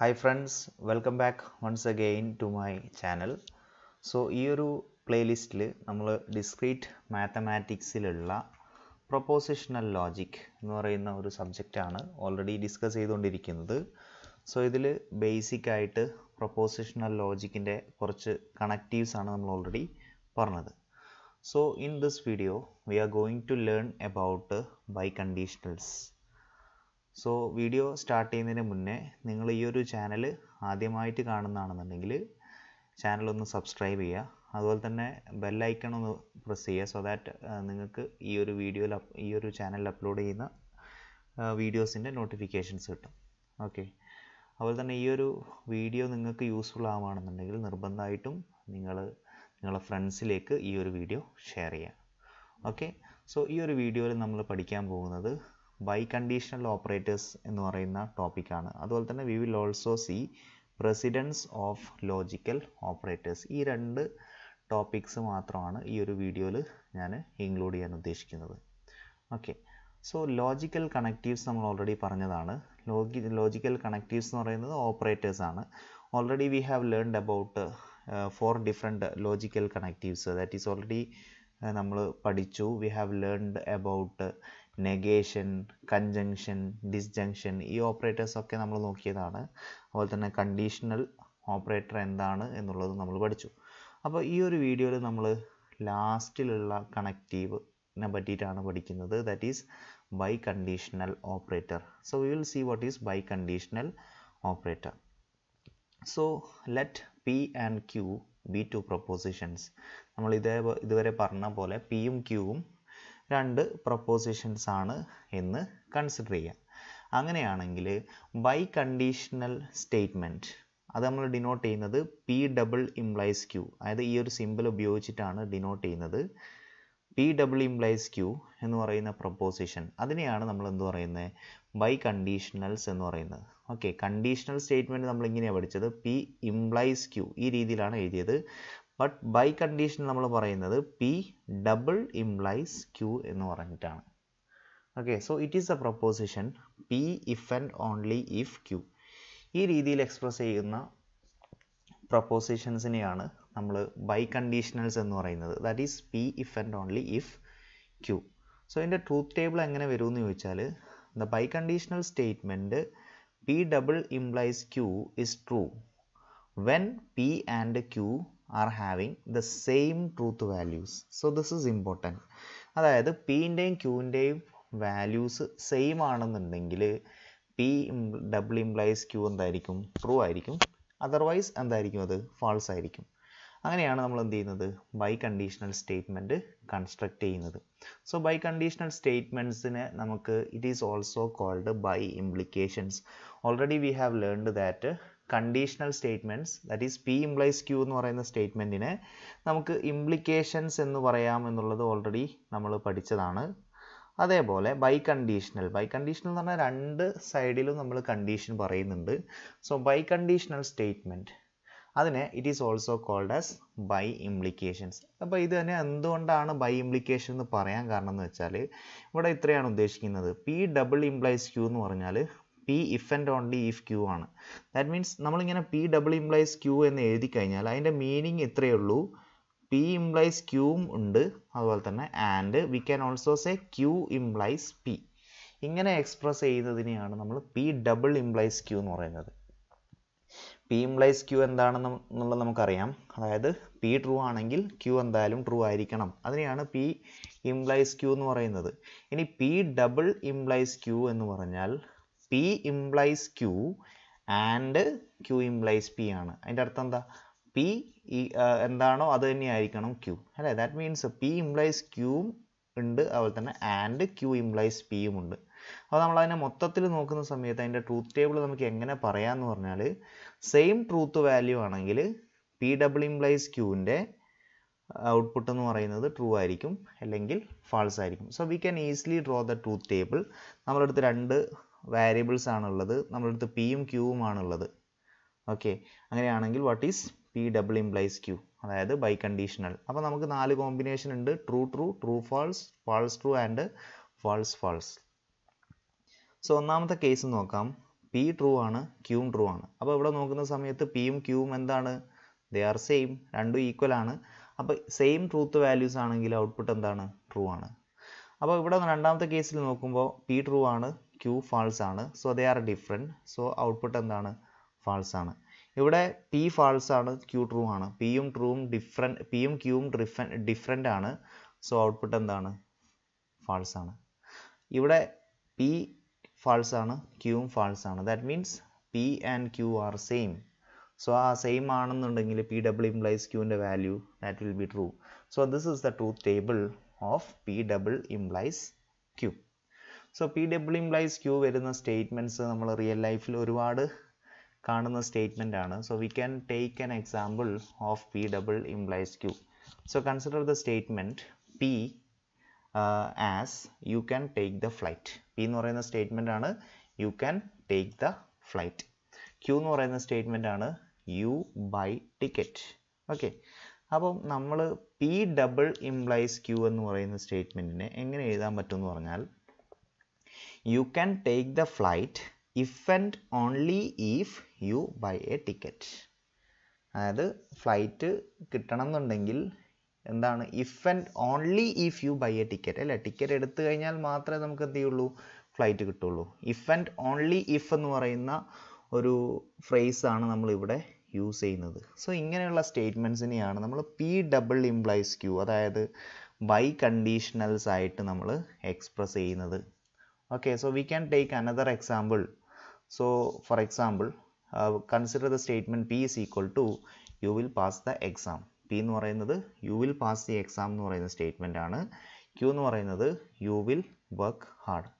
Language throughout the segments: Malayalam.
hi friends welcome back once again to my channel so ഈ ഒരു പ്ലേലിസ്റ്റിൽ നമ്മൾ ഡിസ്ക്രീറ്റ് മാത്തമാറ്റിക്സിലുള്ള പ്രൊപ്പോസിഷണൽ ലോജിക് എന്ന് പറയുന്ന ഒരു സബ്ജക്റ്റാണ് ഓൾറെഡി ഡിസ്കസ് ചെയ്തുകൊണ്ടിരിക്കുന്നത് സോ ഇതിൽ ബേസിക് ആയിട്ട് പ്രൊപ്പോസിഷണൽ ലോജിക്കിൻ്റെ കുറച്ച് കണക്റ്റീവ്സ് ആണ് നമ്മൾ ഓൾറെഡി പറഞ്ഞത് so in this video we are going to learn about biconditionals so video start ചെയ്യുന്നതിന് മുന്നേ നിങ്ങൾ ഈ ഒരു ചാനൽ ആദ്യമായിട്ട് കാണുന്നതാണെന്നുണ്ടെങ്കിൽ ചാനലൊന്ന് സബ്സ്ക്രൈബ് ചെയ്യുക അതുപോലെ തന്നെ ബെല്ലൈക്കൺ ഒന്ന് പ്രസ് ചെയ്യുക സോ ദാറ്റ് നിങ്ങൾക്ക് ഈ ഒരു വീഡിയോയിൽ ഈ ഒരു ചാനലിൽ അപ്ലോഡ് ചെയ്യുന്ന വീഡിയോസിൻ്റെ നോട്ടിഫിക്കേഷൻസ് കിട്ടും ഓക്കെ അതുപോലെ തന്നെ ഈ ഒരു വീഡിയോ നിങ്ങൾക്ക് യൂസ്ഫുൾ ആവുകയാണെന്നുണ്ടെങ്കിൽ നിർബന്ധമായിട്ടും നിങ്ങൾ നിങ്ങളെ ഫ്രണ്ട്സിലേക്ക് ഈ ഒരു വീഡിയോ ഷെയർ ചെയ്യുക ഓക്കെ സോ ഈ ഒരു വീഡിയോയിൽ നമ്മൾ പഠിക്കാൻ പോകുന്നത് ബൈ കണ്ടീഷണൽ ഓപ്പറേറ്റേഴ്സ് എന്ന് പറയുന്ന ടോപ്പിക്കാണ് അതുപോലെ തന്നെ we will also see precedence of logical operators ഈ രണ്ട് ടോപ്പിക്സ് മാത്രമാണ് ഈ ഒരു വീഡിയോയിൽ ഞാൻ ഇൻക്ലൂഡ് ചെയ്യാൻ ഉദ്ദേശിക്കുന്നത് ഓക്കെ സോ ലോജിക്കൽ കണക്റ്റീവ്സ് നമ്മൾ ഓൾറെഡി പറഞ്ഞതാണ് ലോജി ലോജിക്കൽ കണക്റ്റീവ്സ് എന്ന് പറയുന്നത് ഓപ്പറേറ്റേഴ്സ് ആണ് already we have learned about four different logical connectives that is already നമ്മൾ പഠിച്ചു we have learned about negation conjunction disjunction ഈ ഓപ്പറേറ്റേഴ്സൊക്കെ നമ്മൾ നോക്കിയതാണ് അതുപോലെ തന്നെ കണ്ടീഷണൽ ഓപ്പറേറ്റർ എന്താണ് എന്നുള്ളത് നമ്മൾ പഠിച്ചു അപ്പോൾ ഈ ഒരു വീഡിയോയിൽ നമ്മൾ ലാസ്റ്റിലുള്ള കണക്റ്റീവിനെ പറ്റിയിട്ടാണ് പഠിക്കുന്നത് that is biconditional operator so we will see what is biconditional operator so let P and Q be two propositions നമ്മൾ ഇതേ ഇതുവരെ പറഞ്ഞ പോലെ പിയും ക്യൂവും രണ്ട് പ്രപ്പോസിഷൻസ് ആണ് എന്ന് കൺസിഡർ ചെയ്യാം അങ്ങനെയാണെങ്കിൽ ബൈ കണ്ടീഷണൽ സ്റ്റേറ്റ്മെൻറ്റ് അത് നമ്മൾ ഡിനോട്ട് ചെയ്യുന്നത് പി ഡബിൾ ഇംപ്ലൈസ് ക്യൂ അതായത് ഈ ഒരു സിമ്പിൾ ഉപയോഗിച്ചിട്ടാണ് ഡിനോട്ട് ചെയ്യുന്നത് പി ഡബിൾ ഇംപ്ലൈസ് ക്യൂ എന്ന് പറയുന്ന പ്രപ്പോസിഷൻ അതിനെയാണ് നമ്മൾ എന്ത് പറയുന്നത് ബൈ കണ്ടീഷണൽസ് എന്ന് പറയുന്നത് ഓക്കെ കണ്ടീഷണൽ സ്റ്റേറ്റ്മെൻറ്റ് നമ്മൾ ഇങ്ങനെയാണ് പഠിച്ചത് പി ഇംപ്ലൈസ് ക്യൂ ഈ രീതിയിലാണ് എഴുതിയത് ബട്ട് ബൈ കണ്ടീഷൻ നമ്മൾ പറയുന്നത് പി ഡബിൾ ഇംപ്ലൈസ് ക്യൂ എന്ന് പറഞ്ഞിട്ടാണ് okay so it is a proposition P if and only if Q ഈ രീതിയിൽ എക്സ്പ്രസ് ചെയ്യുന്ന പ്രപ്പോസിഷൻസിനെയാണ് നമ്മൾ ബൈ കണ്ടീഷണൽസ് എന്ന് പറയുന്നത് that is P if and only if Q so ഇതിൻ്റെ ട്രൂത്ത് ടേബിൾ എങ്ങനെ വരുമെന്ന് ചോദിച്ചാൽ the biconditional statement P double implies Q is true when P and Q are having the same truth values so this is important അതായത് പിൻ്റെയും ക്യൂവിൻ്റെയും വാല്യൂസ് സെയിം ആണെന്നുണ്ടെങ്കിൽ പി ഡബിൾ ഇംപ്ലൈസ് ക്യൂ എന്തായിരിക്കും ട്രൂ ആയിരിക്കും അതർവൈസ് എന്തായിരിക്കും അത് ഫാൾസ് ആയിരിക്കും അങ്ങനെയാണ് നമ്മൾ എന്ത് ചെയ്യുന്നത് ബൈ കണ്ടീഷണൽ സ്റ്റേറ്റ്മെൻറ്റ് കൺസ്ട്രക്റ്റ് ചെയ്യുന്നത് സോ ബൈ കണ്ടീഷണൽ സ്റ്റേറ്റ്മെൻറ്റ്സിന് നമുക്ക് it is also called bi implications already we have learned that conditional statements that is P implies Q എന്ന് പറയുന്ന സ്റ്റേറ്റ്മെൻറ്റിനെ നമുക്ക് ഇംപ്ലിക്കേഷൻസ് എന്ന് പറയാം എന്നുള്ളത് ഓൾറെഡി നമ്മൾ പഠിച്ചതാണ് അതേപോലെ ബൈ കണ്ടീഷണൽ ബൈ കണ്ടീഷണൽ എന്ന് പറഞ്ഞാൽ രണ്ട് സൈഡിലും നമ്മൾ കണ്ടീഷൻ പറയുന്നുണ്ട് സോ ബൈ കണ്ടീഷണൽ സ്റ്റേറ്റ്മെൻറ്റ് അതിനെ it is also called as bi implications അപ്പോൾ ഇത് തന്നെ എന്തുകൊണ്ടാണ് ബൈ ഇംപ്ലിക്കേഷൻ എന്ന് പറയാൻ കാരണം എന്ന് വെച്ചാൽ ഇവിടെ ഇത്രയാണ് ഉദ്ദേശിക്കുന്നത് പി ഡബിൾ ഇംപ്ലൈസ് ക്യൂ എന്ന് പറഞ്ഞാൽ P if and only if Q ആണ് ദാറ്റ് മീൻസ് നമ്മളിങ്ങനെ പി ഡബിൾ ഇംപ്ലൈസ് ക്യൂ എന്ന് എഴുതി കഴിഞ്ഞാൽ അതിൻ്റെ മീനിങ് ഇത്രയേ ഉള്ളൂ പി ഇംപ്ലൈസ് ക്യൂവും ഉണ്ട് അതുപോലെ തന്നെ and we can also say Q implies P ഇങ്ങനെ എക്സ്പ്രസ് ചെയ്യുന്നതിനെയാണ് നമ്മൾ പി ഡബിൾ ഇംപ്ലൈസ് ക്യൂ എന്ന് പറയുന്നത് പി ഇംപ്ലൈസ് ക്യൂ എന്താണെന്ന് എന്നുള്ളത് നമുക്കറിയാം അതായത് പി ട്രൂ ആണെങ്കിൽ ക്യൂ എന്തായാലും ട്രൂ ആയിരിക്കണം അതിനെയാണ് പി ഇംപ്ലൈസ് ക്യൂ എന്ന് പറയുന്നത് ഇനി പി ഡബിൾ ഇംപ്ലൈസ് ക്യൂ എന്ന് പറഞ്ഞാൽ P implies Q and Q implies P ആണ് അതിൻ്റെ അർത്ഥം എന്താ പി എന്താണോ അത് തന്നെയായിരിക്കണം ക്യു അല്ലേ that means P implies Q ഉണ്ട് അതുപോലെ തന്നെ ആൻഡ് implies ഇംപ്ലൈസ് പിയും ഉണ്ട് അപ്പോൾ നമ്മൾ അതിനെ മൊത്തത്തിൽ നോക്കുന്ന സമയത്ത് അതിൻ്റെ ട്രൂത്ത് ടേബിൾ നമുക്ക് എങ്ങനെ പറയാമെന്ന് പറഞ്ഞാൽ സെയിം ട്രൂത്ത് വാല്യൂ ആണെങ്കിൽ പി ഡബിൾ ഇംപ്ലൈസ് ക്യൂവിൻ്റെ ഔട്ട്പുട്ട് എന്ന് പറയുന്നത് ട്രൂ ആയിരിക്കും അല്ലെങ്കിൽ ഫാൾസ് ആയിരിക്കും so we can easily draw the truth table നമ്മളെടുത്ത് രണ്ട് വേരിയബിൾസ് ആണുള്ളത് നമ്മുടെ അടുത്ത് പിയും ക്യൂവും ആണുള്ളത് ഓക്കെ അങ്ങനെയാണെങ്കിൽ what is P double implies Q അതായത് ബൈ കണ്ടീഷണൽ അപ്പോൾ നമുക്ക് നാല് കോമ്പിനേഷൻ ഉണ്ട് true true true false false true and false false so ഒന്നാമത്തെ കേസ് നോക്കാം പി ട്രൂ ആണ് ക്യൂവും ട്രൂ ആണ് അപ്പോൾ ഇവിടെ നോക്കുന്ന സമയത്ത് പിയും ക്യൂവും എന്താണ് ദേ ആർ സെയിം രണ്ടും ഈക്വൽ ആണ് അപ്പോൾ സെയിം ട്രൂത്ത് വാല്യൂസ് ആണെങ്കിൽ ഔട്ട്പുട്ട് എന്താണ് ട്രൂ ആണ് അപ്പോൾ ഇവിടെ രണ്ടാമത്തെ കേസിൽ നോക്കുമ്പോൾ പി ട്രൂ ആണ് Q false ആണ് so they are different so output എന്താണ് ഫാൾസ് ആണ് ഇവിടെ പി ഫാൾസ് ആണ് ക്യൂ ട്രൂ ആണ് പിയും ട്രൂവും ഡിഫറെൻറ്റ് പിയും ക്യൂവും ഡിഫ ഡിഫറെൻ്റ് ആണ് സോ ഔട്ട്പുട്ട് എന്താണ് ഫാൾസ് ആണ് ഇവിടെ പി ഫാൾസ് ആണ് ക്യൂവും ഫാൾസ് ആണ് that means P and Q are same so ആ സെയിം ആണെന്നുണ്ടെങ്കിൽ പി ഡബിൾ ഇംപ്ലൈസ് ക്യൂവിൻ്റെ value that will be true so this is the truth table of P double implies Q so P double implies Q വരുന്ന സ്റ്റേറ്റ്മെൻറ്റ്സ് നമ്മൾ റിയൽ ലൈഫിൽ ഒരുപാട് കാണുന്ന സ്റ്റേറ്റ്മെൻ്റ് ആണ് so we can take an example of P double implies Q so consider the statement P as you can take the flight P എന്ന് പറയുന്ന സ്റ്റേറ്റ്മെൻ്റ് ആണ് you can take the flight Q എന്ന് പറയുന്ന സ്റ്റേറ്റ്മെൻ്റ് ആണ് യു ബൈ ടിക്കറ്റ് ഓക്കെ അപ്പം നമ്മൾ പി ഡബിൾ ഇംപ്ലൈസ് ക്യൂ എന്ന് പറയുന്ന സ്റ്റേറ്റ്മെൻറ്റിനെ എങ്ങനെ എഴുതാൻ പറ്റുമെന്ന് പറഞ്ഞാൽ you can take the flight if and only if you buy a ticket അതായത് ഫ്ലൈറ്റ് കിട്ടണം എന്നുണ്ടെങ്കിൽ എന്താണ് if and only if you buy a ticket അല്ലേ ടിക്കറ്റ് എടുത്തു കഴിഞ്ഞാൽ മാത്രമേ നമുക്ക് എന്ത് ചെയ്യുള്ളൂ ഫ്ലൈറ്റ് കിട്ടുള്ളൂ ഇഫ് ആൻഡ് ഓൺലി ഇഫ് എന്ന് പറയുന്ന ഒരു ഫ്രേസ് ആണ് നമ്മളിവിടെ യൂസ് ചെയ്യുന്നത് സോ ഇങ്ങനെയുള്ള സ്റ്റേറ്റ്മെൻറ്റ്സിനെയാണ് നമ്മൾ പി ഡബിൾ ഇംപ്ലൈസ് ക്യൂ അതായത് ബൈ കണ്ടീഷണൽസ് ആയിട്ട് നമ്മൾ എക്സ്പ്രസ് ചെയ്യുന്നത് okay so we can take another example so for example uh, consider the statement p is equal to you will pass the exam p എന്ന് പറയുന്നത് you will pass the exam എന്ന് പറയുന്ന സ്റ്റേറ്റ്മെൻ്റ് ആണ് ക്യു എന്ന് പറയുന്നത് you will work hard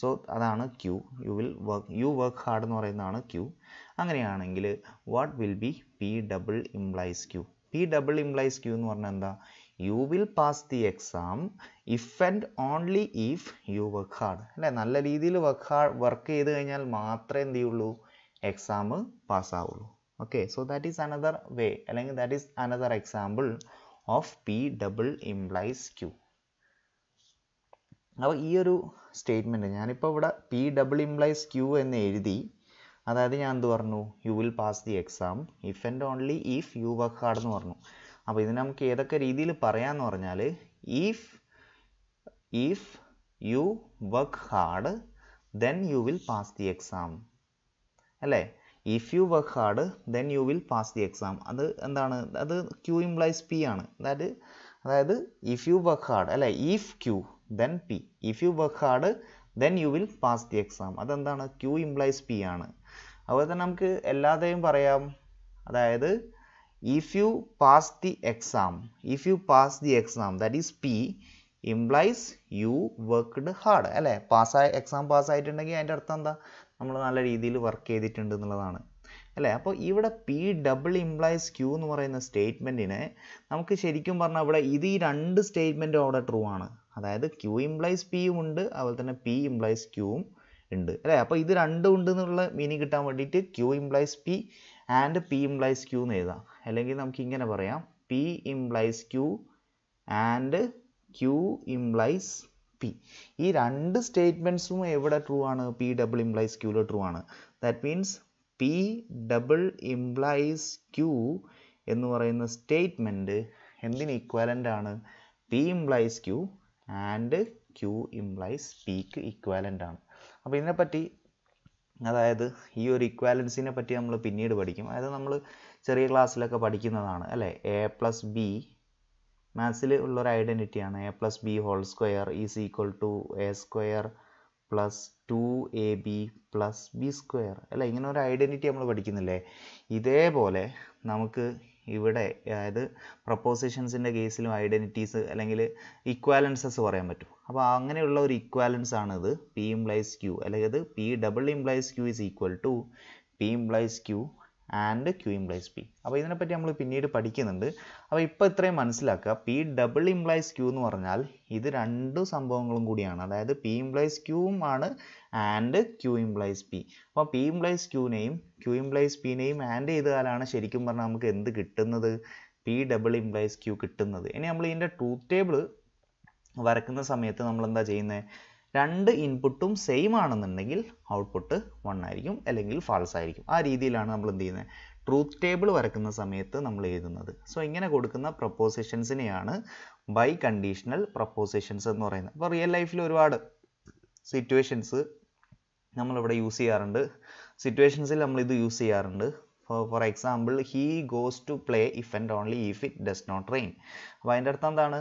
so അതാണ് Q you will work you work hard എന്ന് പറയുന്നതാണ് ക്യു അങ്ങനെയാണെങ്കിൽ what will be P double implies Q P double implies Q എന്ന് പറഞ്ഞാൽ എന്താ you will pass the exam if and only if you work hard അല്ലേ നല്ല രീതിയിൽ വർക്ക് ഹാർഡ് വർക്ക് ചെയ്ത് കഴിഞ്ഞാൽ മാത്രമേ എന്ത് ചെയ്യുള്ളൂ എക്സാം പാസ്സാവുള്ളൂ okay so that is another way അല്ലെങ്കിൽ that is another example of P double implies Q അപ്പോൾ ഈ ഒരു സ്റ്റേറ്റ്മെൻറ്റ് ഞാനിപ്പോൾ ഇവിടെ പി ഡബിൾ ഇംപ്ലൈസ് ക്യു എന്ന് എഴുതി അതായത് ഞാൻ എന്ത് പറഞ്ഞു you will pass the exam if and only if you work hard എന്ന് പറഞ്ഞു അപ്പോൾ ഇതിനെ നമുക്ക് ഏതൊക്കെ രീതിയിൽ പറയാമെന്ന് പറഞ്ഞാൽ if if you work hard then you will pass the exam അല്ലേ if you work hard then you will pass the exam അത് എന്താണ് അത് ക്യൂ ഇംപ്ലൈസ് പി ആണ് അതായത് അതായത് ഇഫ് യു വർക്ക് ഹാർഡ് അല്ലേ if Q then P if you work hard then you will pass the exam അതെന്താണ് ക്യൂ ഇംപ്ലൈസ് പി ആണ് അതുപോലെ തന്നെ നമുക്ക് എല്ലാതെയും പറയാം അതായത് if you pass the exam if you pass the exam that is p implies you worked hard അല്ലേ പാസ്സായ എക്സാം പാസ്സായിട്ടുണ്ടെങ്കിൽ അതിൻ്റെ അർത്ഥം എന്താ നമ്മൾ നല്ല രീതിയിൽ വർക്ക് ചെയ്തിട്ടുണ്ട് എന്നുള്ളതാണ് അല്ലേ അപ്പോൾ ഇവിടെ പി ഡബിൾ ഇംപ്ലൈസ് ക്യൂ എന്ന് പറയുന്ന സ്റ്റേറ്റ്മെൻറ്റിനെ നമുക്ക് ശരിക്കും പറഞ്ഞാൽ ഇവിടെ ഇത് ഈ രണ്ട് സ്റ്റേറ്റ്മെൻറ്റും അവിടെ ട്രൂ ആണ് അതായത് ക്യൂ ഇംപ്ലൈസ് പിയും ഉണ്ട് അതുപോലെ തന്നെ പി ഇംപ്ലൈസ് ക്യൂവും ഉണ്ട് അല്ലേ അപ്പോൾ ഇത് രണ്ടും ഉണ്ട് എന്നുള്ള മീനിങ് കിട്ടാൻ വേണ്ടിയിട്ട് Q implies P and P implies Q എന്ന് എഴുതാം അല്ലെങ്കിൽ നമുക്ക് ഇങ്ങനെ പറയാം P implies Q and Q implies P ഈ രണ്ട് സ്റ്റേറ്റ്മെൻറ്റ്സും എവിടെ ട്രൂ ആണ് പി ഡബിൾ ഇംപ്ലൈസ് ക്യൂവിൽ ട്രൂ ആണ് that means P double implies Q എന്ന് പറയുന്ന സ്റ്റേറ്റ്മെൻറ്റ് എന്തിന് ഇക്വാലൻ്റ് ആണ് P implies Q and Q implies പിക്ക് ഇക്വാലൻ്റ് ആണ് അപ്പോൾ ഇതിനെപ്പറ്റി അതായത് ഈ ഒരു ഇക്വാലൻസിനെ പറ്റി നമ്മൾ പിന്നീട് പഠിക്കും അതായത് നമ്മൾ ചെറിയ ക്ലാസ്സിലൊക്കെ പഠിക്കുന്നതാണ് അല്ലേ എ പ്ലസ് ബി മാത്സിൽ ഉള്ളൊരു ഐഡൻറ്റിറ്റിയാണ് A plus B whole square is equal to A square plus two A B plus B square അല്ലേ ഇങ്ങനെ ഒരു ഐഡൻറ്റിറ്റി നമ്മൾ പഠിക്കുന്നില്ലേ ഇതേപോലെ നമുക്ക് ഇവിടെ അതായത് പ്രപ്പോസിഷൻസിൻ്റെ കേസിലും ഐഡൻറ്റിറ്റീസ് അല്ലെങ്കിൽ ഇക്വാലൻസസ് പറയാൻ പറ്റും അപ്പോൾ അങ്ങനെയുള്ള ഒരു ഇക്വാലൻസ് ആണ് ഇത് പി ഇംപ്ലൈസ് ക്യു അല്ലെങ്കിൽ അത് P double implies Q is equal to P implies Q and Q implies P അപ്പോൾ ഇതിനെപ്പറ്റി നമ്മൾ പിന്നീട് പഠിക്കുന്നുണ്ട് അപ്പോൾ ഇപ്പോൾ ഇത്രയും മനസ്സിലാക്കുക പി ഡബിൾ ഇംപ്ലൈസ് ക്യൂ എന്ന് പറഞ്ഞാൽ ഇത് രണ്ട് സംഭവങ്ങളും കൂടിയാണ് അതായത് പി ഇംപ്ലൈസ് ക്യൂവും ആണ് ആൻഡ് ക്യു ഇംപ്ലൈസ് പി അപ്പോൾ പി ഇംപ്ലൈസ് ക്യൂനെയും ക്യു ഇംപ്ലൈസ് പിനെയും ആൻഡ് ചെയ്താലാണ് ശരിക്കും പറഞ്ഞാൽ നമുക്ക് എന്ത് കിട്ടുന്നത് പി ഡബിൾ ഇംപ്ലൈസ് ക്യൂ കിട്ടുന്നത് ഇനി നമ്മൾ ഇതിൻ്റെ ട്രൂത്ത് ടേബിൾ വരക്കുന്ന സമയത്ത് നമ്മൾ എന്താ ചെയ്യുന്നത് രണ്ട് ഇൻപുട്ടും സെയിം ആണെന്നുണ്ടെങ്കിൽ ഔട്ട്പുട്ട് വൺ ആയിരിക്കും അല്ലെങ്കിൽ ഫാൾസ് ആയിരിക്കും ആ രീതിയിലാണ് നമ്മൾ എന്ത് ചെയ്യുന്നത് ട്രൂത്ത് ടേബിൾ വരക്കുന്ന സമയത്ത് നമ്മൾ എഴുതുന്നത് സോ ഇങ്ങനെ കൊടുക്കുന്ന പ്രപ്പോസിഷൻസിനെയാണ് ബൈ കണ്ടീഷണൽ പ്രപ്പോസിഷൻസ് എന്ന് പറയുന്നത് അപ്പോൾ റിയൽ ലൈഫിൽ ഒരുപാട് സിറ്റുവേഷൻസ് നമ്മളിവിടെ യൂസ് ചെയ്യാറുണ്ട് സിറ്റുവേഷൻസിൽ ഇത് യൂസ് ചെയ്യാറുണ്ട് for example he goes to play if and only if it does not rain അപ്പോൾ അതിൻ്റെ അർത്ഥം എന്താണ്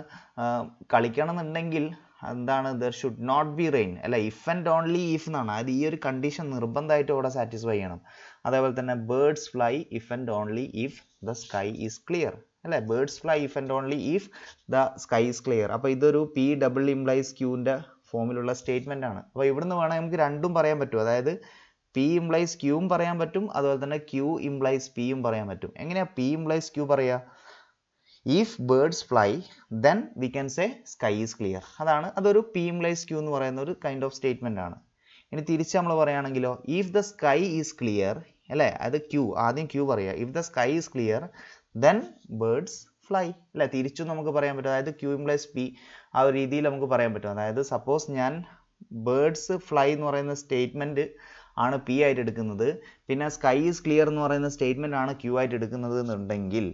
കളിക്കണം എന്നുണ്ടെങ്കിൽ എന്താണ് there should not be rain അല്ല ഇഫ് ആൻഡ് ഓൺലി ഇഫ് എന്നാണ് അതായത് ഈ ഒരു കണ്ടീഷൻ നിർബന്ധമായിട്ട് ഇവിടെ സാറ്റിസ്ഫൈ ചെയ്യണം അതേപോലെ തന്നെ birds fly if and only if the sky is clear അല്ലേ birds fly if and only if the sky is clear അപ്പോൾ ഇതൊരു പി ഡബിൾ ഇംപ്ലൈസ് ക്യൂവിൻ്റെ ഫോമിലുള്ള സ്റ്റേറ്റ്മെൻ്റ് ആണ് അപ്പോൾ ഇവിടുന്ന് വേണമെങ്കിൽ നമുക്ക് രണ്ടും പറയാൻ പറ്റും അതായത് പി ഇംപ്ലൈസ് ക്യൂവും പറയാൻ പറ്റും അതുപോലെ തന്നെ ക്യൂ ഇംപ്ലൈസ് പിയും പറയാൻ പറ്റും എങ്ങനെയാണ് പി ഇംപ്ലൈസ് ക്യൂ പറയുക if birds fly then we can say sky is clear അതാണ് അതൊരു പി ഇംപ്ലൈസ് ക്യൂ എന്ന് പറയുന്ന ഒരു കൈൻഡ് ഓഫ് സ്റ്റേറ്റ്മെൻ്റ് ആണ് ഇനി തിരിച്ച് നമ്മൾ പറയുകയാണെങ്കിലോ if the sky is clear അല്ലേ അത് ക്യൂ ആദ്യം ക്യൂ പറയുക if the sky is clear then birds fly അല്ലേ തിരിച്ചും നമുക്ക് പറയാൻ പറ്റും അതായത് ക്യൂ ഇംപ്ലൈസ് പി ആ ഒരു രീതിയിൽ നമുക്ക് പറയാൻ പറ്റും അതായത് സപ്പോസ് ഞാൻ ബേർഡ്സ് ഫ്ലൈ എന്ന് പറയുന്ന സ്റ്റേറ്റ്മെൻറ്റ് ആണ് പി ആയിട്ട് എടുക്കുന്നത് പിന്നെ സ്കൈ ഈസ് ക്ലിയർ എന്ന് പറയുന്ന സ്റ്റേറ്റ്മെൻ്റ് ആണ് ക്യൂ ആയിട്ട് എടുക്കുന്നത് എന്നുണ്ടെങ്കിൽ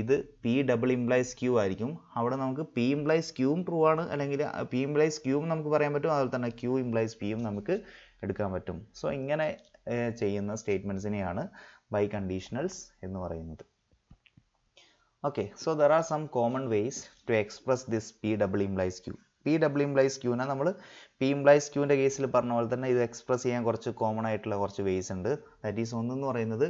ഇത് പി ഡബിൾ ഇംപ്ലൈസ് ക്യൂ ആയിരിക്കും അവിടെ നമുക്ക് പി ഇംപ്ലൈസ് ക്യൂവും ട്രൂ ആണ് അല്ലെങ്കിൽ പി ഇംപ്ലൈസ് ക്യൂവും നമുക്ക് പറയാൻ പറ്റും അതുപോലെ തന്നെ ക്യൂ ഇംപ്ലൈസ് പിയും നമുക്ക് എടുക്കാൻ പറ്റും സോ ഇങ്ങനെ ചെയ്യുന്ന സ്റ്റേറ്റ്മെൻറ്റ്സിനെയാണ് ബൈ കണ്ടീഷണൽസ് എന്ന് പറയുന്നത് okay so there are some common ways to express this P double implies Q P double implies ക്യൂവിനെ നമ്മൾ പി ഇംപ്ലൈസ് ക്യൂവിൻ്റെ കേസിൽ പറഞ്ഞ പോലെ തന്നെ ഇത് എക്സ്പ്രസ് ചെയ്യാൻ കുറച്ച് കോമൺ ആയിട്ടുള്ള കുറച്ച് വേസ് ഉണ്ട് ദാറ്റ് ഈസ് ഒന്നെന്ന് പറയുന്നത്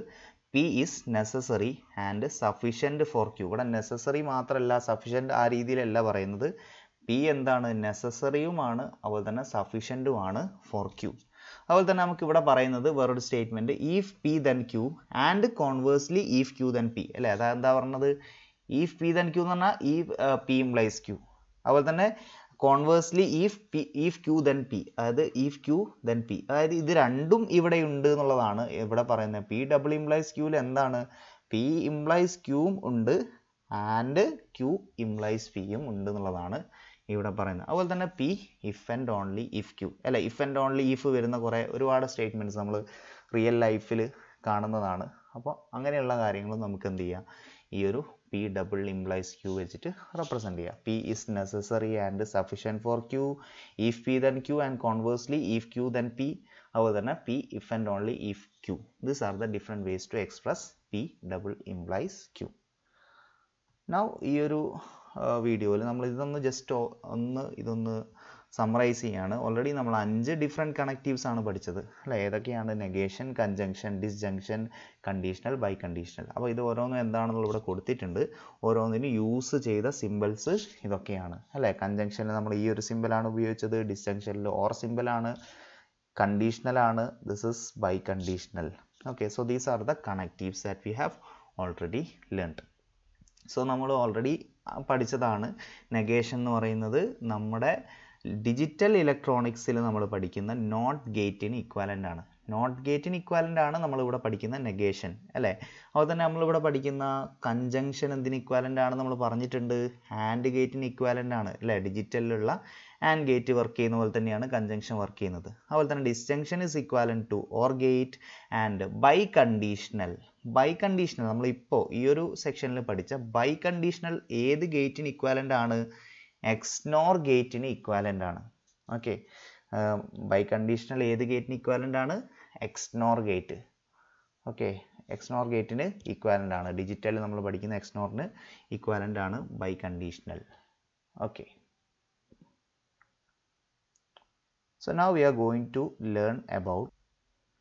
P is necessary and sufficient for Q ഇവിടെ നെസസറി മാത്രമല്ല സഫീഷ്യൻറ്റ് ആ രീതിയിലല്ല പറയുന്നത് പി എന്താണ് നെസസറിയുമാണ് അതുപോലെ തന്നെ സഫീഷ്യൻറ്റുമാണ് ഫോർ ക്യൂ അതുപോലെ തന്നെ നമുക്ക് ഇവിടെ പറയുന്നത് വേറൊരു statement if P then Q and conversely if Q then P അല്ലേ അതാ എന്താ പറഞ്ഞത് ഈഫ് പി ദെൻ ക്യൂ എന്ന് പറഞ്ഞാൽ ഈ പി ഇംപ്ലൈസ് ക്യൂ അതുപോലെ തന്നെ conversely if P if Q then P അതായത് ഇഫ് ക്യൂ ദെൻ പി അതായത് ഇത് രണ്ടും ഇവിടെ ഉണ്ട് എന്നുള്ളതാണ് ഇവിടെ പറയുന്നത് പി ഡബിൾ ഇംപ്ലൈസ് ക്യൂവിൽ എന്താണ് പി ഇംപ്ലൈസ് ക്യൂവും ഉണ്ട് ആൻഡ് ക്യൂ ഇംപ്ലൈസ് പിയും ഉണ്ട് എന്നുള്ളതാണ് ഇവിടെ പറയുന്നത് അതുപോലെ തന്നെ P if and only if Q അല്ല ഇഫ് ആൻഡ് ഓൺലി ഇഫ് വരുന്ന കുറേ ഒരുപാട് സ്റ്റേറ്റ്മെന്റ്സ് നമ്മൾ റിയൽ ലൈഫിൽ കാണുന്നതാണ് അപ്പോൾ അങ്ങനെയുള്ള കാര്യങ്ങളും നമുക്ക് എന്ത് ചെയ്യാം ഈ ഒരു പി ഡബിൾ ഇംപ്ലൈസ് ക്യൂ വെച്ചിട്ട് റെപ്രസെൻറ്റ് ചെയ്യുക P is necessary and sufficient for Q if P then Q and conversely if Q then P അതുപോലെ തന്നെ P if and only if Q these are the different ways to express P double implies Q now ഈ ഒരു വീഡിയോയിൽ നമ്മൾ ഇതൊന്ന് ജസ്റ്റ് ഒന്ന് ഇതൊന്ന് സമ്മറൈസ് ചെയ്യാണ് ഓൾറെഡി നമ്മൾ അഞ്ച് ഡിഫറെൻറ്റ് കണക്റ്റീവ്സ് ആണ് പഠിച്ചത് അല്ലേ ഏതൊക്കെയാണ് negation conjunction disjunction conditional bi conditional അപ്പോൾ ഇത് ഓരോന്നും എന്താണെന്നുള്ള ഇവിടെ കൊടുത്തിട്ടുണ്ട് ഓരോന്നിനും യൂസ് ചെയ്ത സിമ്പിൾസ് ഇതൊക്കെയാണ് അല്ലേ കൺജങ്ഷനിൽ നമ്മൾ ഈ ഒരു സിമ്പിളാണ് ഉപയോഗിച്ചത് ഡിസ്ജങ്ഷനിൽ ഓർ സിമ്പിളാണ് കണ്ടീഷണലാണ് this is bi conditional okay so these are the connectives that we have already learned so നമ്മൾ ഓൾറെഡി പഠിച്ചതാണ് നെഗേഷൻ എന്ന് പറയുന്നത് നമ്മുടെ ഡിജിറ്റൽ ഇലക്ട്രോണിക്സിൽ നമ്മൾ പഠിക്കുന്ന നോട്ട് ഗേറ്റിന് ഇക്വാലൻ്റ് ആണ് നോട്ട് ഗേറ്റിന് ഇക്വാലൻ്റ് ആണ് നമ്മളിവിടെ പഠിക്കുന്ന നെഗേഷൻ അല്ലേ അതുപോലെ തന്നെ നമ്മളിവിടെ പഠിക്കുന്ന കഞ്ചങ്ഷൻ എന്തിന് ഇക്വാലൻ്റ് ആണ് നമ്മൾ പറഞ്ഞിട്ടുണ്ട് ആൻഡ് ഗേറ്റിന് ഇക്വാലൻ്റ് ആണ് അല്ലേ ഡിജിറ്റലിലുള്ള ആൻഡ് ഗേറ്റ് വർക്ക് ചെയ്യുന്ന പോലെ തന്നെയാണ് കഞ്ചങ്ഷൻ വർക്ക് ചെയ്യുന്നത് അതുപോലെ തന്നെ disjunction is equivalent to or gate and bi conditional bi conditional നമ്മളിപ്പോൾ ഈ ഒരു സെക്ഷനിൽ പഠിച്ച ബൈ കണ്ടീഷണൽ ഏത് ഗേറ്റിന് ഇക്വാലൻ്റ് ആണ് എക്സ്നോർ ഗേറ്റിന് ഇക്വാലൻ്റ് ആണ് ഓക്കെ ബൈ കണ്ടീഷണൽ ഏത് ഗേറ്റിന് ഇക്വാലൻ്റ് ആണ് എക്സ്നോർ ഗേറ്റ് ഓക്കെ എക്സ്നോർ ഗേറ്റിന് ഇക്വാലൻ്റ് ആണ് ഡിജിറ്റൽ നമ്മൾ പഠിക്കുന്ന എക്സ്നോറിന് ഇക്വാലൻ്റ് ആണ് bi conditional okay so now we are going to learn about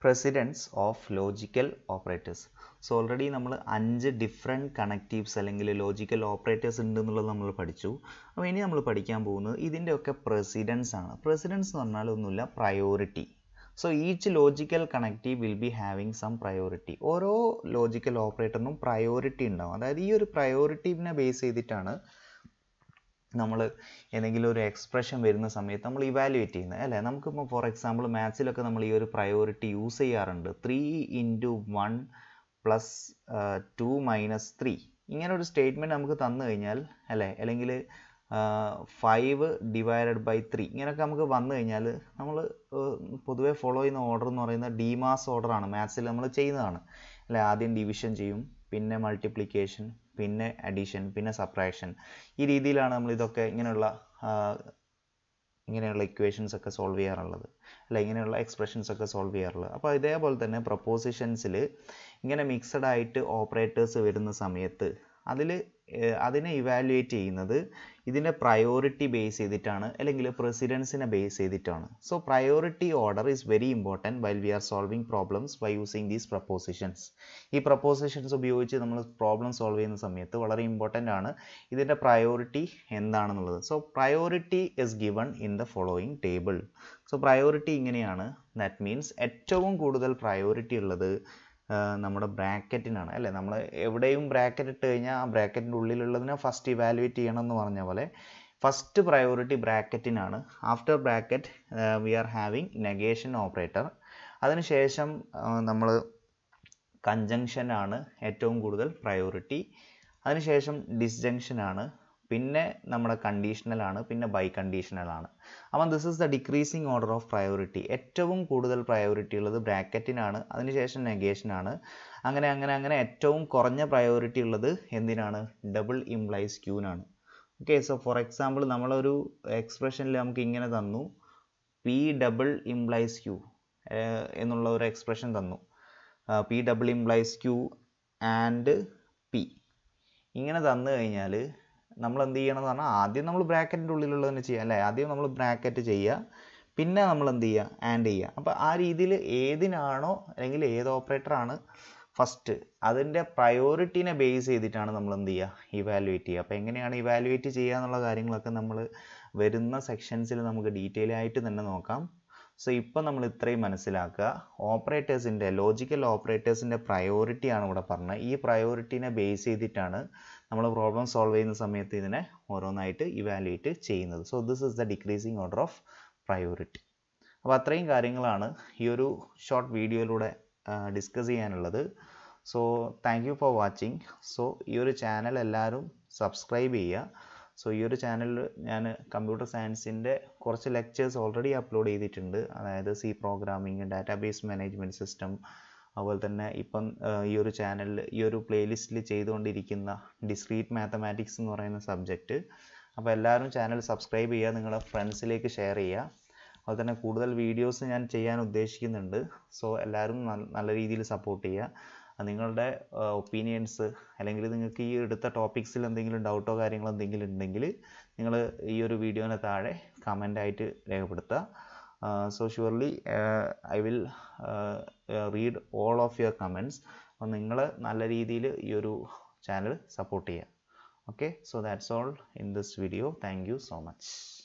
precedence of logical operators so already നമ്മൾ അഞ്ച് ഡിഫറെൻറ്റ് കണക്റ്റീവ്സ് അല്ലെങ്കിൽ ലോജിക്കൽ ഓപ്പറേറ്റേഴ്സ് ഉണ്ട് എന്നുള്ളത് നമ്മൾ പഠിച്ചു അപ്പോൾ ഇനി നമ്മൾ പഠിക്കാൻ പോകുന്നത് ഇതിൻ്റെയൊക്കെ പ്രസിഡൻസ് ആണ് പ്രസിഡൻസ് എന്ന് പറഞ്ഞാൽ ഒന്നുമില്ല priority so each logical connective will be having some priority ഓരോ ലോജിക്കൽ ഓപ്പറേറ്ററിനും പ്രയോറിറ്റി ഉണ്ടാവും അതായത് ഈ ഒരു പ്രയോറിറ്റിനെ ബേസ് ചെയ്തിട്ടാണ് നമ്മൾ ഏതെങ്കിലും ഒരു എക്സ്പ്രഷൻ വരുന്ന സമയത്ത് നമ്മൾ ഇവാലുവേറ്റ് ചെയ്യുന്നത് അല്ലേ നമുക്കിപ്പോൾ ഫോർ എക്സാമ്പിൾ മാത്സിലൊക്കെ നമ്മൾ ഈ ഒരു പ്രയോറിറ്റി യൂസ് ചെയ്യാറുണ്ട് three into one plus two minus three ഇങ്ങനെ ഒരു സ്റ്റേറ്റ്മെൻറ്റ് നമുക്ക് തന്നു കഴിഞ്ഞാൽ അല്ലേ അല്ലെങ്കിൽ ഫൈവ് ഡിവൈഡഡ് ബൈ ത്രീ ഇങ്ങനെയൊക്കെ നമുക്ക് വന്നു കഴിഞ്ഞാൽ നമ്മൾ uh, പൊതുവേ ഫോളോ ചെയ്യുന്ന ഓർഡർ എന്ന് പറയുന്ന ഡിമാസ് ഓർഡറാണ് മാത്സിൽ നമ്മൾ ചെയ്യുന്നതാണ് അല്ലേ ആദ്യം ഡിവിഷൻ ചെയ്യും പിന്നെ മൾട്ടിപ്ലിക്കേഷൻ പിന്നെ അഡീഷൻ പിന്നെ സബ്ട്രാക്ഷൻ ഈ രീതിയിലാണ് നമ്മൾ ഇതൊക്കെ ഇങ്ങനെയുള്ള ഇങ്ങനെയുള്ള ഇക്വേഷൻസ് ഒക്കെ സോൾവ് ചെയ്യാറുള്ളത് അല്ല ഇങ്ങനെയുള്ള എക്സ്പ്രഷൻസ് ഒക്കെ സോൾവ് ചെയ്യാറുള്ളത് അപ്പോൾ ഇതേപോലെ തന്നെ പ്രൊപ്പോസിഷൻസിൽ ഇങ്ങനെ മിക്സഡ് ആയിട്ട് ഓപ്പറേറ്റേഴ്സ് വരുന്ന സമയത്ത് അതിൽ അതിനെ ഇവാലുവേറ്റ് ചെയ്യുന്നത് ഇതിൻ്റെ പ്രയോറിറ്റി ബേസ് ചെയ്തിട്ടാണ് അല്ലെങ്കിൽ പ്രസിഡൻസിനെ ബേസ് ചെയ്തിട്ടാണ് so priority order is very important while we are solving problems by using these propositions ഈ പ്രപ്പോസിഷൻസ് ഉപയോഗിച്ച് നമ്മൾ പ്രോബ്ലം സോൾവ് ചെയ്യുന്ന സമയത്ത് വളരെ ഇമ്പോർട്ടൻ്റ് ആണ് ഇതിൻ്റെ പ്രയോറിറ്റി എന്താണെന്നുള്ളത് so priority is given in the following table so priority ഇങ്ങനെയാണ് ദാറ്റ് മീൻസ് ഏറ്റവും കൂടുതൽ പ്രയോറിറ്റി ഉള്ളത് നമ്മുടെ ബ്രാക്കറ്റിനാണ് അല്ലേ നമ്മൾ എവിടെയും ബ്രാക്കറ്റ് ഇട്ട് കഴിഞ്ഞാൽ ആ ബ്രാക്കറ്റിൻ്റെ ഉള്ളിലുള്ളതിനെ ഫസ്റ്റ് ഇവാലുവേറ്റ് ചെയ്യണം എന്ന് പറഞ്ഞ പോലെ ഫസ്റ്റ് പ്രയോറിറ്റി ബ്രാക്കറ്റിനാണ് after bracket we are having negation operator അതിനുശേഷം നമ്മൾ കഞ്ചങ്ഷനാണ് ഏറ്റവും കൂടുതൽ പ്രയോറിറ്റി അതിനുശേഷം ഡിസ്ജങ്ഷനാണ് പിന്നെ നമ്മുടെ കണ്ടീഷണൽ ആണ് പിന്നെ ബൈ കണ്ടീഷണൽ ആണ് അപ്പം this is the decreasing order of priority ഏറ്റവും കൂടുതൽ പ്രയോറിറ്റി ഉള്ളത് ബ്രാക്കറ്റിനാണ് അതിനുശേഷം നെഗേഷനാണ് അങ്ങനെ അങ്ങനെ അങ്ങനെ ഏറ്റവും കുറഞ്ഞ പ്രയോറിറ്റി ഉള്ളത് എന്തിനാണ് ഡബിൾ ഇംപ്ലൈസ് ക്യൂനാണ് ഓക്കെ സോ ഫോർ എക്സാമ്പിൾ നമ്മളൊരു എക്സ്പ്രഷനിൽ നമുക്ക് ഇങ്ങനെ തന്നു പി ഡബിൾ ഇംപ്ലൈസ് ക്യൂ എന്നുള്ള ഒരു എക്സ്പ്രഷൻ തന്നു P double implies Q and P ഇങ്ങനെ തന്നു കഴിഞ്ഞാൽ നമ്മൾ എന്ത് ചെയ്യണം എന്ന് പറഞ്ഞാൽ ആദ്യം നമ്മൾ ബ്രാക്കറ്റിൻ്റെ ഉള്ളിലുള്ളത് തന്നെ ചെയ്യാം അല്ലേ ആദ്യം നമ്മൾ ബ്രാക്കറ്റ് ചെയ്യുക പിന്നെ നമ്മൾ എന്ത് ചെയ്യുക ആൻഡ് ചെയ്യുക അപ്പോൾ ആ രീതിയിൽ ഏതിനാണോ അല്ലെങ്കിൽ ഏത് ഓപ്പറേറ്ററാണ് ഫസ്റ്റ് അതിൻ്റെ പ്രയോറിറ്റീനെ ബേസ് ചെയ്തിട്ടാണ് നമ്മൾ എന്ത് ചെയ്യുക ഇവാലുവേറ്റ് ചെയ്യുക അപ്പോൾ എങ്ങനെയാണ് ഇവാലുവേറ്റ് ചെയ്യുക എന്നുള്ള കാര്യങ്ങളൊക്കെ നമ്മൾ വരുന്ന സെക്ഷൻസിൽ നമുക്ക് ഡീറ്റെയിൽ ആയിട്ട് തന്നെ നോക്കാം സോ ഇപ്പം നമ്മൾ ഇത്രയും മനസ്സിലാക്കുക ഓപ്പറേറ്റേഴ്സിൻ്റെ ലോജിക്കൽ ഓപ്പറേറ്റേഴ്സിൻ്റെ പ്രയോറിറ്റിയാണ് ഇവിടെ പറഞ്ഞത് ഈ പ്രയോറിറ്റീനെ ബേസ് ചെയ്തിട്ടാണ് നമ്മൾ പ്രോബ്ലം സോൾവ് ചെയ്യുന്ന സമയത്ത് ഇതിനെ ഓരോന്നായിട്ട് ഇവാലുവേറ്റ് ചെയ്യുന്നത് so this is the decreasing order of priority അപ്പോൾ അത്രയും കാര്യങ്ങളാണ് ഈ ഒരു ഷോർട്ട് വീഡിയോയിലൂടെ ഡിസ്കസ് ചെയ്യാനുള്ളത് so thank you for watching so ഈ ഒരു ചാനൽ എല്ലാവരും സബ്സ്ക്രൈബ് ചെയ്യുക സോ ഈ ഒരു ചാനലിൽ ഞാൻ കമ്പ്യൂട്ടർ സയൻസിൻ്റെ കുറച്ച് ലെക്ചേഴ്സ് ഓൾറെഡി അപ്ലോഡ് ചെയ്തിട്ടുണ്ട് അതായത് C programming database management system അതുപോലെ തന്നെ ഇപ്പം ഈ ഒരു ചാനലിൽ ഈ ഒരു പ്ലേലിസ്റ്റിൽ ചെയ്തുകൊണ്ടിരിക്കുന്ന ഡിസ്ക്രീറ്റ് മാത്തമാറ്റിക്സ് എന്ന് പറയുന്ന സബ്ജക്റ്റ് അപ്പോൾ എല്ലാവരും ചാനൽ സബ്സ്ക്രൈബ് ചെയ്യുക നിങ്ങളുടെ ഫ്രണ്ട്സിലേക്ക് ഷെയർ ചെയ്യുക അതുപോലെ തന്നെ കൂടുതൽ വീഡിയോസ് ഞാൻ ചെയ്യാൻ ഉദ്ദേശിക്കുന്നുണ്ട് സോ എല്ലാവരും നല്ല രീതിയിൽ സപ്പോർട്ട് ചെയ്യുക നിങ്ങളുടെ ഒപ്പീനിയൻസ് അല്ലെങ്കിൽ നിങ്ങൾക്ക് ഈ എടുത്ത ടോപ്പിക്സിൽ എന്തെങ്കിലും ഡൗട്ടോ കാര്യങ്ങളോ എന്തെങ്കിലും ഉണ്ടെങ്കിൽ നിങ്ങൾ ഈ ഒരു വീഡിയോനെ താഴെ കമൻ്റായിട്ട് രേഖപ്പെടുത്തുക so surely I will read all of your comments അപ്പോൾ നിങ്ങൾ നല്ല രീതിയിൽ ഈ ഒരു ചാനൽ സപ്പോർട്ട് ചെയ്യുക okay so that's all in this video thank you so much